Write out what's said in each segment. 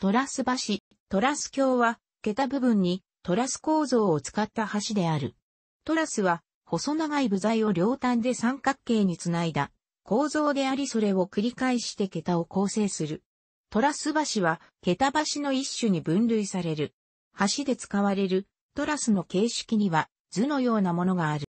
トラス橋、トラス橋は、桁部分にトラス構造を使った橋である。トラスは、細長い部材を両端で三角形につないだ構造でありそれを繰り返して桁を構成する。トラス橋は、桁橋の一種に分類される。橋で使われるトラスの形式には図のようなものがある。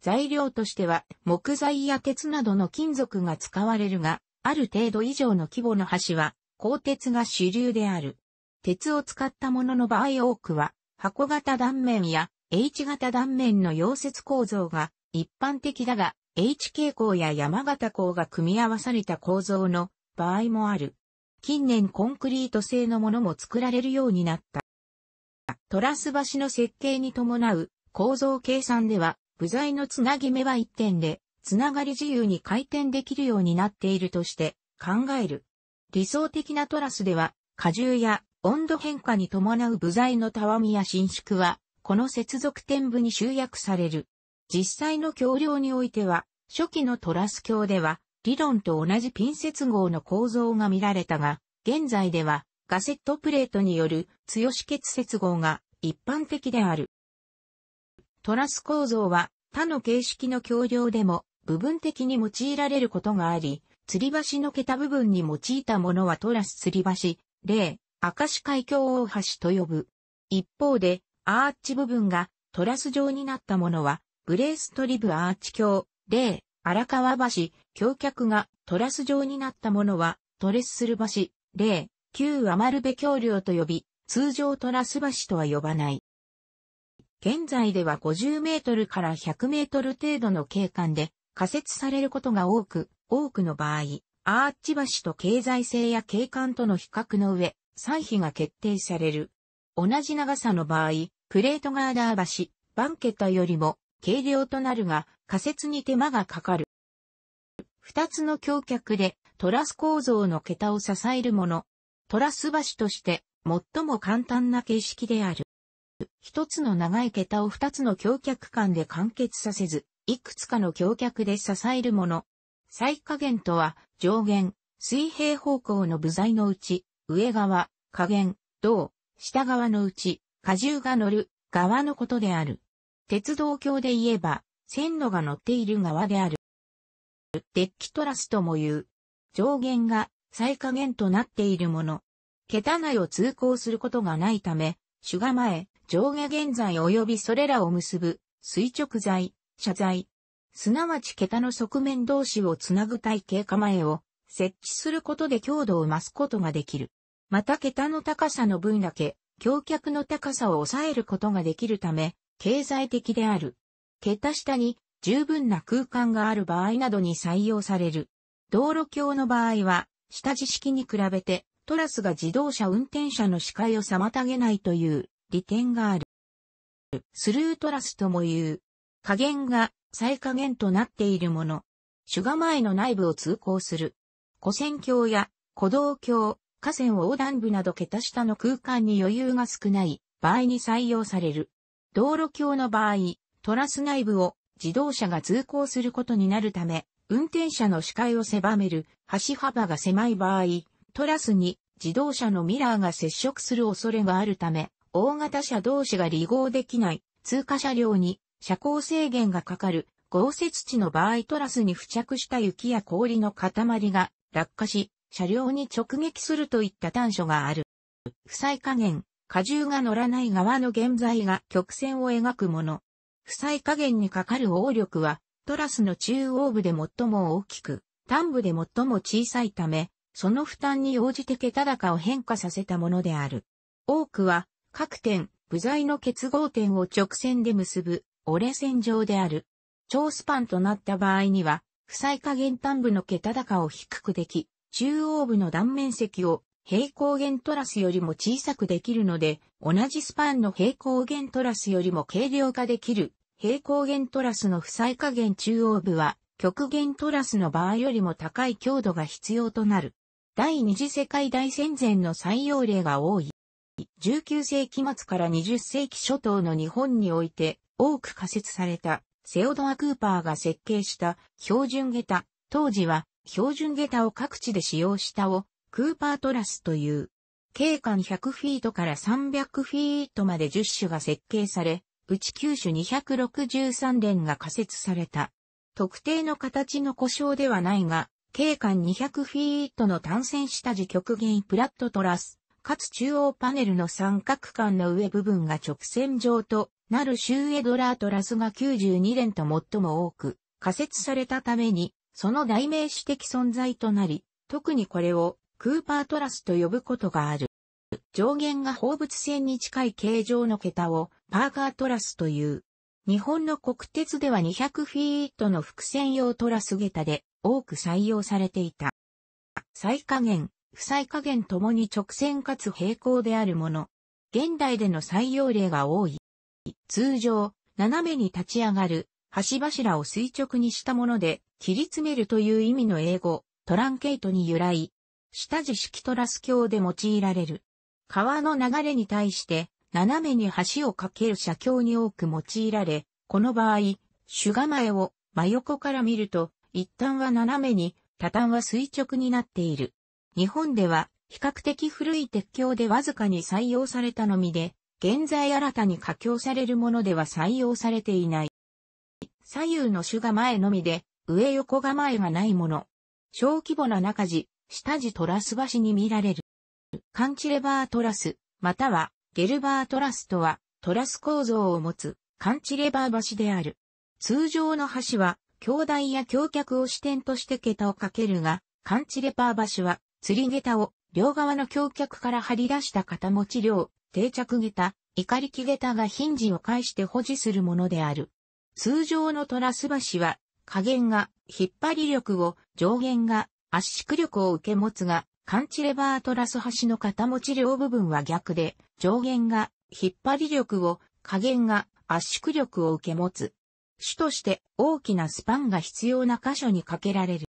材料としては木材や鉄などの金属が使われるが、ある程度以上の規模の橋は鋼鉄が主流である。鉄を使ったものの場合多くは、箱型断面や H 型断面の溶接構造が一般的だが、H 傾向や山形鋼が組み合わされた構造の場合もある。近年コンクリート製のものも作られるようになった。トラス橋の設計に伴う構造計算では、部材のつなぎ目は1点で、つながり自由に回転できるようになっているとして考える。理想的なトラスでは、荷重や温度変化に伴う部材のたわみや伸縮は、この接続点部に集約される。実際の橋梁においては、初期のトラス橋では、理論と同じピン接合の構造が見られたが、現在では、ガセットプレートによる強止結接合が一般的である。トラス構造は他の形式の橋梁でも部分的に用いられることがあり、吊り橋の桁部分に用いたものはトラス吊り橋、例、明石海峡大橋と呼ぶ。一方で、アーチ部分がトラス状になったものは、ブレーストリブアーチ橋、例、荒川橋、橋脚がトラス状になったものは、トレスする橋、例、旧アマルベ橋梁と呼び、通常トラス橋とは呼ばない。現在では50メートルから100メートル程度の景観で仮設されることが多く、多くの場合、アーチ橋と経済性や景観との比較の上、歳費が決定される。同じ長さの場合、プレートガーダー橋、バンケタよりも軽量となるが、仮説に手間がかかる。二つの橋脚でトラス構造の桁を支えるもの。トラス橋として最も簡単な形式である。一つの長い桁を二つの橋脚間で完結させず、いくつかの橋脚で支えるもの。最下限とは、上限、水平方向の部材のうち、上側、下限、同、下側のうち、荷重が乗る、側のことである。鉄道橋で言えば、線路が乗っている側である。デッキトラスとも言う。上限が最下限となっているもの。桁内を通行することがないため、主が前、上下現在及びそれらを結ぶ、垂直材、謝罪、すなわち桁の側面同士をつなぐ体系構えを設置することで強度を増すことができる。また桁の高さの分だけ、橋脚の高さを抑えることができるため、経済的である。桁下に十分な空間がある場合などに採用される。道路橋の場合は、下地式に比べてトラスが自動車運転者の視界を妨げないという利点がある。スルートラスとも言う。下限が再下限となっているもの。主賀前の内部を通行する。古線橋や古道橋、河川横断部など桁下の空間に余裕が少ない場合に採用される。道路橋の場合、トラス内部を自動車が通行することになるため、運転者の視界を狭める橋幅が狭い場合、トラスに自動車のミラーが接触する恐れがあるため、大型車同士が離合できない通過車両に車高制限がかかる豪雪地の場合トラスに付着した雪や氷の塊が落下し、車両に直撃するといった短所がある。負債加減、荷重が乗らない側の現在が曲線を描くもの。負債加減にかかる応力は、トラスの中央部で最も大きく、端部で最も小さいため、その負担に応じて桁高を変化させたものである。多くは、各点、部材の結合点を直線で結ぶ折れ線上である。超スパンとなった場合には、負債加減端部の桁高を低くでき、中央部の断面積を平行弦トラスよりも小さくできるので、同じスパンの平行弦トラスよりも軽量化できる。平行弦トラスの負債加減中央部は、極限トラスの場合よりも高い強度が必要となる。第二次世界大戦前の採用例が多い。19世紀末から20世紀初頭の日本において多く仮設されたセオドア・クーパーが設計した標準下駄、当時は標準下駄を各地で使用したをクーパートラスという、景観100フィートから300フィートまで10種が設計され、うち9種263連が仮設された。特定の形の故障ではないが、景観200フィートの単線下地極限プラットトラス、かつ中央パネルの三角間の上部分が直線上となるシューエドラートラスが92連と最も多く仮説されたために、その代名詞的存在となり、特にこれをクーパートラスと呼ぶことがある。上限が放物線に近い形状の桁をパーカートラスという。日本の国鉄では200フィートの伏線用トラス桁で多く採用されていた。最下限、負債加減ともに直線かつ平行であるもの。現代での採用例が多い。通常、斜めに立ち上がる、橋柱を垂直にしたもので、切り詰めるという意味の英語、トランケイトに由来。下地式トラス橋で用いられる。川の流れに対して、斜めに橋を架ける斜橋に多く用いられ、この場合、主構えを真横から見ると、一端は斜めに、多端は垂直になっている。日本では比較的古い鉄橋でわずかに採用されたのみで、現在新たに架橋されるものでは採用されていない。左右の主が前のみで、上横構えがないもの。小規模な中地、下地トラス橋に見られる。カンチレバートラス、またはゲルバートラスとは、トラス構造を持つカンチレバー橋である。通常の橋は、橋台や橋脚を支点として桁をかけるが、カンチレバー橋は釣り下駄を両側の橋脚から張り出した肩持ち量、定着下怒り木下駄がヒンジを介して保持するものである。通常のトラス橋は、下限が引っ張り力を、上限が圧縮力を受け持つが、カンチレバートラス橋の肩持ち両部分は逆で、上限が引っ張り力を、下限が圧縮力を受け持つ。主として大きなスパンが必要な箇所にかけられる。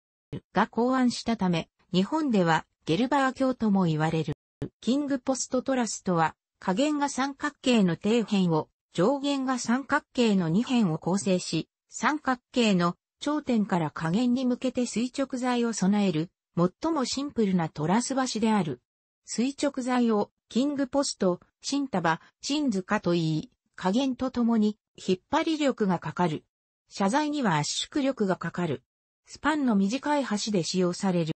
が考案したため、日本ではゲルバー教とも言われる。キングポストトラスとは、下限が三角形の底辺を、上限が三角形の二辺を構成し、三角形の頂点から下限に向けて垂直材を備える、最もシンプルなトラス橋である。垂直材を、キングポスト、新束、新塚と言い、下限とともに、引っ張り力がかかる。謝罪には圧縮力がかかる。スパンの短い橋で使用される。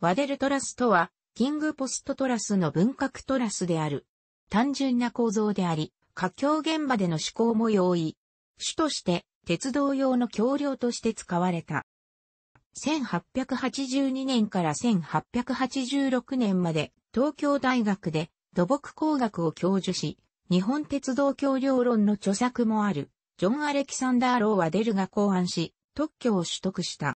ワデルトラスとは、キングポストトラスの文革トラスである。単純な構造であり、架橋現場での施考も容易。主として鉄道用の橋梁として使われた。1882年から1886年まで東京大学で土木工学を教授し、日本鉄道橋梁論の著作もある、ジョン・アレキサンダー・ロー・ワデルが考案し、特許を取得した。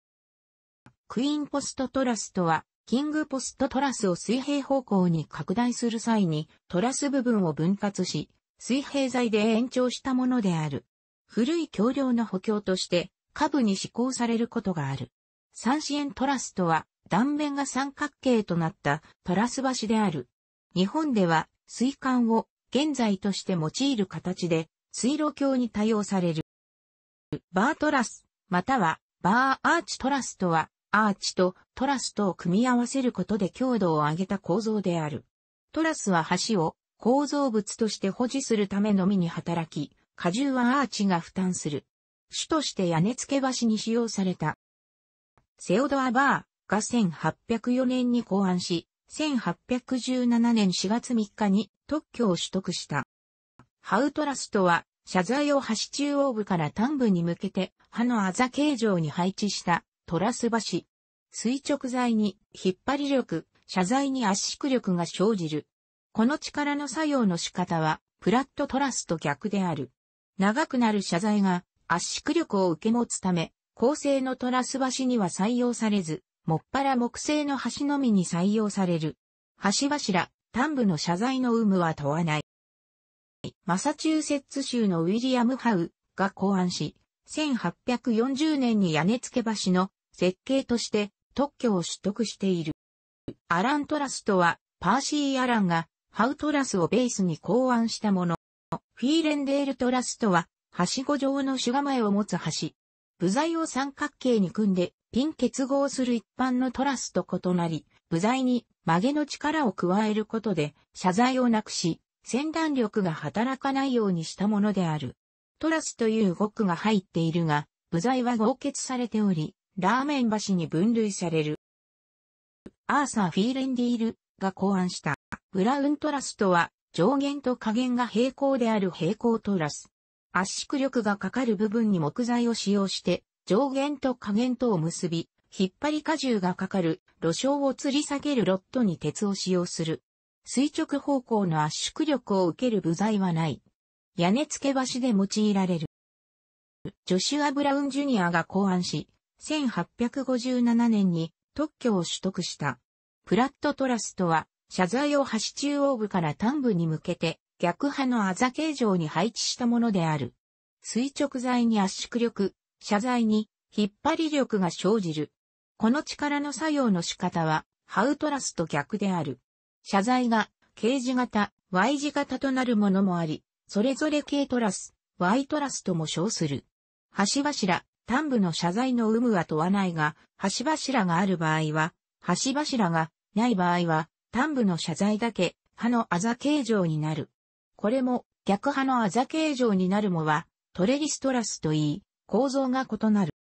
クイーンポストトラスとは、キングポストトラスを水平方向に拡大する際にトラス部分を分割し、水平材で延長したものである。古い橋梁の補強として下部に施行されることがある。三支援トラスとは断面が三角形となったトラス橋である。日本では水管を現在として用いる形で水路橋に対応される。バートラス、またはバーアーチトラスとはアーチとトラスとを組み合わせることで強度を上げた構造である。トラスは橋を構造物として保持するためのみに働き、荷重はアーチが負担する。主として屋根付け橋に使用された。セオドア・バーが1804年に考案し、1817年4月3日に特許を取得した。ハウトラスとは、謝罪を橋中央部から端部に向けて、歯のあざ形状に配置したトラス橋。垂直材に引っ張り力、車材に圧縮力が生じる。この力の作用の仕方は、プラットトラスと逆である。長くなる車材が圧縮力を受け持つため、高性のトラス橋には採用されず、もっぱら木製の橋のみに採用される。橋柱、端部の謝罪の有無は問わない。マサチューセッツ州のウィリアム・ハウが考案し、1840年に屋根付け橋の設計として特許を取得している。アラントラスとは、パーシー・アランが、ハウトラスをベースに考案したもの。フィーレンデールトラスとは、はしご状の主構えを持つ橋。部材を三角形に組んで、ピン結合する一般のトラスと異なり、部材に曲げの力を加えることで、謝罪をなくし、先断力が働かないようにしたものである。トラスという語句が入っているが、部材は合結されており、ラーメン橋に分類される。アーサー・フィーレンディールが考案した、ブラウントラスとは、上限と下限が平行である平行トラス。圧縮力がかかる部分に木材を使用して、上限と下限とを結び、引っ張り荷重がかかる路障を吊り下げるロットに鉄を使用する。垂直方向の圧縮力を受ける部材はない。屋根付け橋で用いられる。ジョシュア・ブラウン・ジュニアが考案し、1857年に特許を取得した。プラットトラスとは、謝罪を橋中央部から端部に向けて逆波のあざ形状に配置したものである。垂直材に圧縮力、謝罪に引っ張り力が生じる。この力の作用の仕方は、ハウトラスと逆である。謝罪が K 字型、Y 字型となるものもあり、それぞれ K トラス、Y トラスとも称する。橋柱、端部の謝罪の有無は問わないが、橋柱がある場合は、橋柱がない場合は、端部の謝罪だけ、派のあざ形状になる。これも、逆派のあざ形状になるもは、トレリストラスといい、構造が異なる。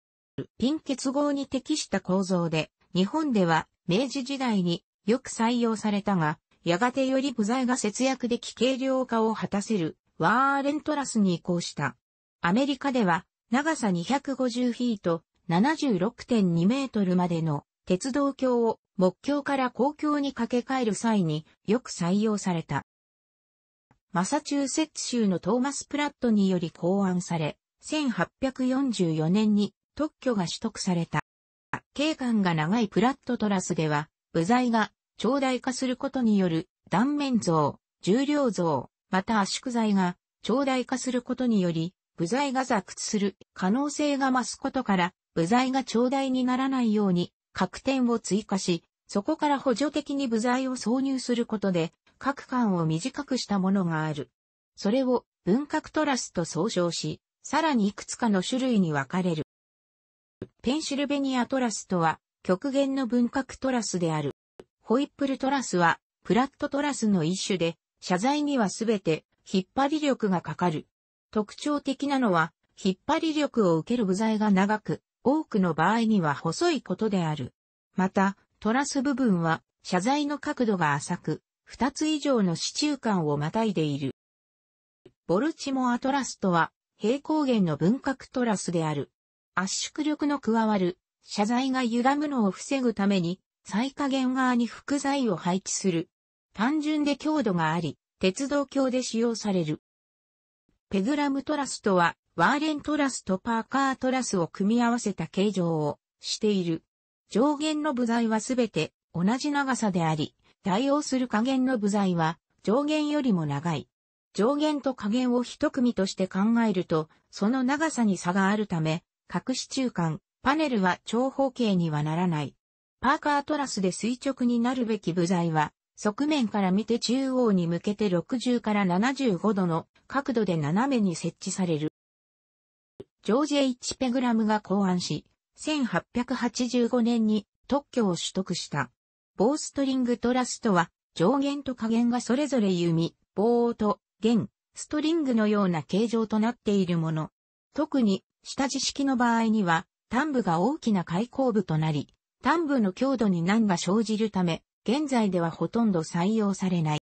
ピン結合に適した構造で、日本では明治時代によく採用されたが、やがてより部材が節約でき軽量化を果たせるワーレントラスに移行した。アメリカでは長さ250フィート、76.2メートルまでの鉄道橋を木橋から公共に架け替える際によく採用された。マサチューセッツ州のトーマス・プラットにより考案され、1844年に特許が取得された。景観が長いプラットトラスでは、部材が長大化することによる断面像、重量像、また圧縮材が長大化することにより部材が挫屈する可能性が増すことから、部材が長大にならないように、各点を追加し、そこから補助的に部材を挿入することで、各間を短くしたものがある。それを文革トラスと総称し、さらにいくつかの種類に分かれる。ペンシルベニアトラスとは極限の文革トラスである。ホイップルトラスはプラットトラスの一種で、謝罪にはすべて引っ張り力がかかる特徴的なのは、引っ張り力を受ける部材が長く、多くの場合には細いことである。また、トラス部分は、車材の角度が浅く、二つ以上の支柱間をまたいでいる。ボルチモアトラスとは、平行弦の分割トラスである。圧縮力の加わる、車材が歪むのを防ぐために、最下限側に副材を配置する。単純で強度があり、鉄道橋で使用される。ペグラムトラスとは、ワーレントラスとパーカートラスを組み合わせた形状をしている。上限の部材はすべて同じ長さであり、対応する下限の部材は上限よりも長い。上限と下限を一組として考えると、その長さに差があるため、隠し中間、パネルは長方形にはならない。パーカートラスで垂直になるべき部材は、側面から見て中央に向けて60から75度の角度で斜めに設置される。ジョージ・ H・ ペグラムが考案し、1885年に特許を取得した。棒ストリングトラストは、上限と下限がそれぞれ弓、棒と弦、ストリングのような形状となっているもの。特に、下地式の場合には、端部が大きな開口部となり、端部の強度に難が生じるため、現在ではほとんど採用されない。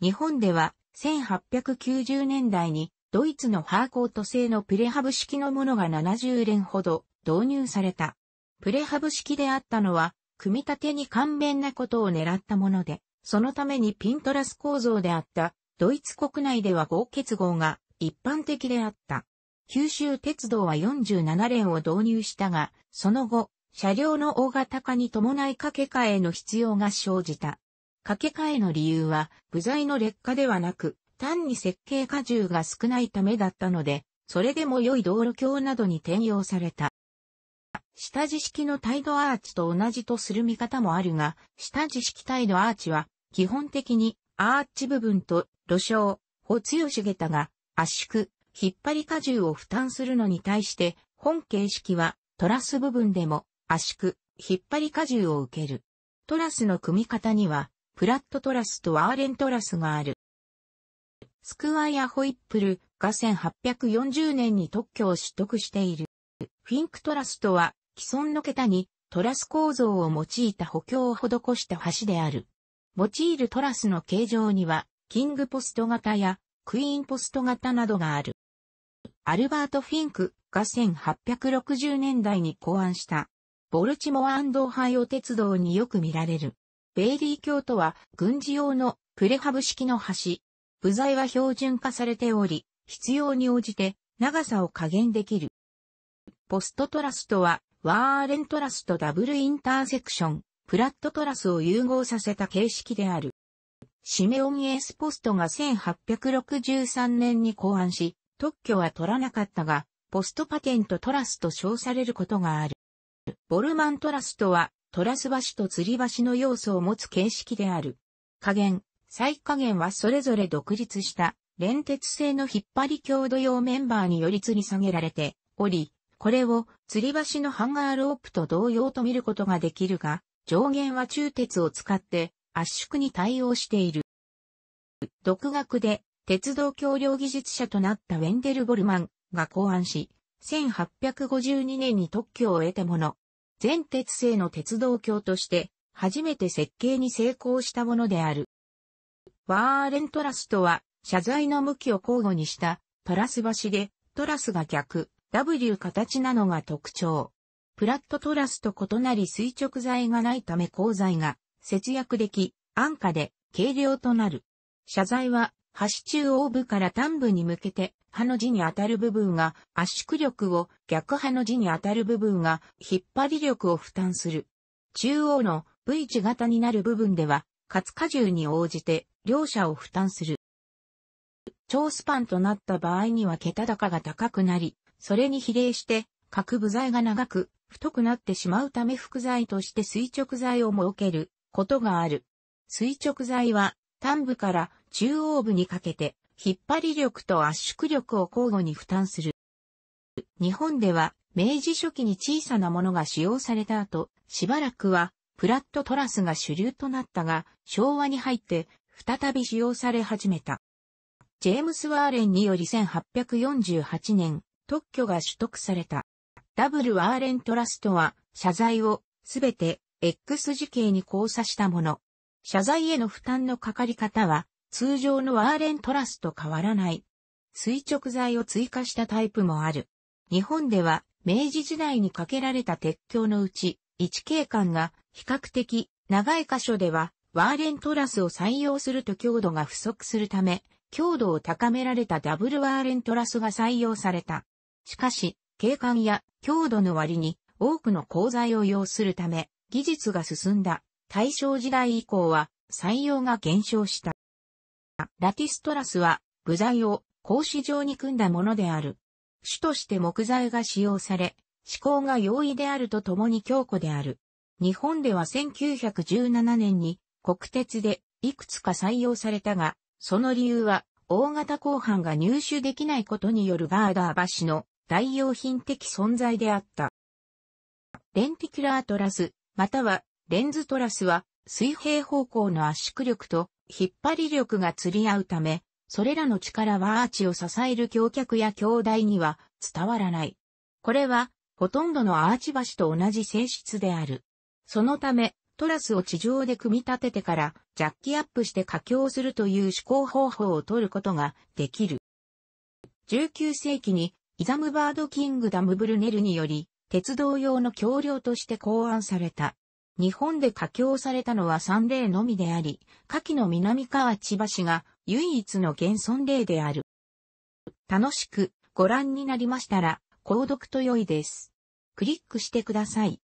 日本では1890年代にドイツのハーコート製のプレハブ式のものが70連ほど導入された。プレハブ式であったのは、組み立てに簡便なことを狙ったもので、そのためにピントラス構造であったドイツ国内では合結合が一般的であった。九州鉄道は47連を導入したが、その後、車両の大型化に伴い掛け替えの必要が生じた。掛け替えの理由は、部材の劣化ではなく、単に設計荷重が少ないためだったので、それでも良い道路橋などに転用された。下地式のタイドアーチと同じとする見方もあるが、下地式タイドアーチは、基本的にアーチ部分と路床、を強げたが圧縮、引っ張り荷重を負担するのに対して、本形式はトラス部分でも圧縮、引っ張り荷重を受ける。トラスの組み方には、フラットトラスとアーレントラスがある。スクワイア・ホイップルが1840年に特許を取得している。フィンクトラスとは既存の桁にトラス構造を用いた補強を施した橋である。用いるトラスの形状にはキングポスト型やクイーンポスト型などがある。アルバート・フィンクが1860年代に考案したボルチモアオハイオ鉄道によく見られる。ベイリー橋とは軍事用のプレハブ式の橋。部材は標準化されており、必要に応じて長さを加減できる。ポストトラスとは、ワーレントラスとダブルインターセクション、フラットトラスを融合させた形式である。シメオン・エースポストが1863年に考案し、特許は取らなかったが、ポストパテントトラスと称されることがある。ボルマントラスとは、トラス橋と吊り橋の要素を持つ形式である。加減、再加減はそれぞれ独立した連鉄製の引っ張り強度用メンバーにより吊り下げられており、これを吊り橋のハンガーロープと同様と見ることができるが、上限は中鉄を使って圧縮に対応している。独学で鉄道橋梁技術者となったウェンデル・ボルマンが考案し、1852年に特許を得たもの。全鉄製の鉄道橋として、初めて設計に成功したものである。ワーレントラスとは、謝罪の向きを交互にした、トラス橋で、トラスが逆、W 形なのが特徴。プラットトラスと異なり垂直材がないため鋼材が節約でき、安価で軽量となる。謝罪は橋中央部から端部に向けて派の字に当たる部分が圧縮力を、逆派の字に当たる部分が引っ張り力を負担する。中央の V 字型になる部分では、活荷重に応じて両者を負担する。超スパンとなった場合には桁高が高くなり、それに比例して各部材が長く太くなってしまうため副材として垂直材を設けることがある。垂直材は端部から中央部にかけて引っ張り力と圧縮力を交互に負担する。日本では明治初期に小さなものが使用された後、しばらくはプラットトラスが主流となったが、昭和に入って再び使用され始めた。ジェームス・ワーレンにより1848年、特許が取得された。ダブル・ワーレントラストは、謝罪をすべて X 時形に交差したもの。謝罪への負担のかかり方は、通常のワーレントラスと変わらない。垂直材を追加したタイプもある。日本では明治時代に架けられた鉄橋のうち、1景観が比較的長い箇所ではワーレントラスを採用すると強度が不足するため、強度を高められたダブルワーレントラスが採用された。しかし、景観や強度の割に多くの鋼材を要するため、技術が進んだ大正時代以降は採用が減少した。ラティストラスは部材を格子状に組んだものである。種として木材が使用され、思考が容易であるとともに強固である。日本では1917年に国鉄でいくつか採用されたが、その理由は大型鋼板が入手できないことによるガーダー橋の代用品的存在であった。レンティキュラートラス、またはレンズトラスは水平方向の圧縮力と引っ張り力が釣り合うため、それらの力はアーチを支える橋脚や橋台には伝わらない。これは、ほとんどのアーチ橋と同じ性質である。そのため、トラスを地上で組み立ててからジャッキアップして架橋するという思考方法を取ることができる。19世紀にイザムバードキングダムブルネルにより鉄道用の橋梁として考案された日本で佳境されたのは3例のみであり、下記の南河内橋が唯一の現存例である。楽しくご覧になりましたら、購読と良いです。クリックしてください。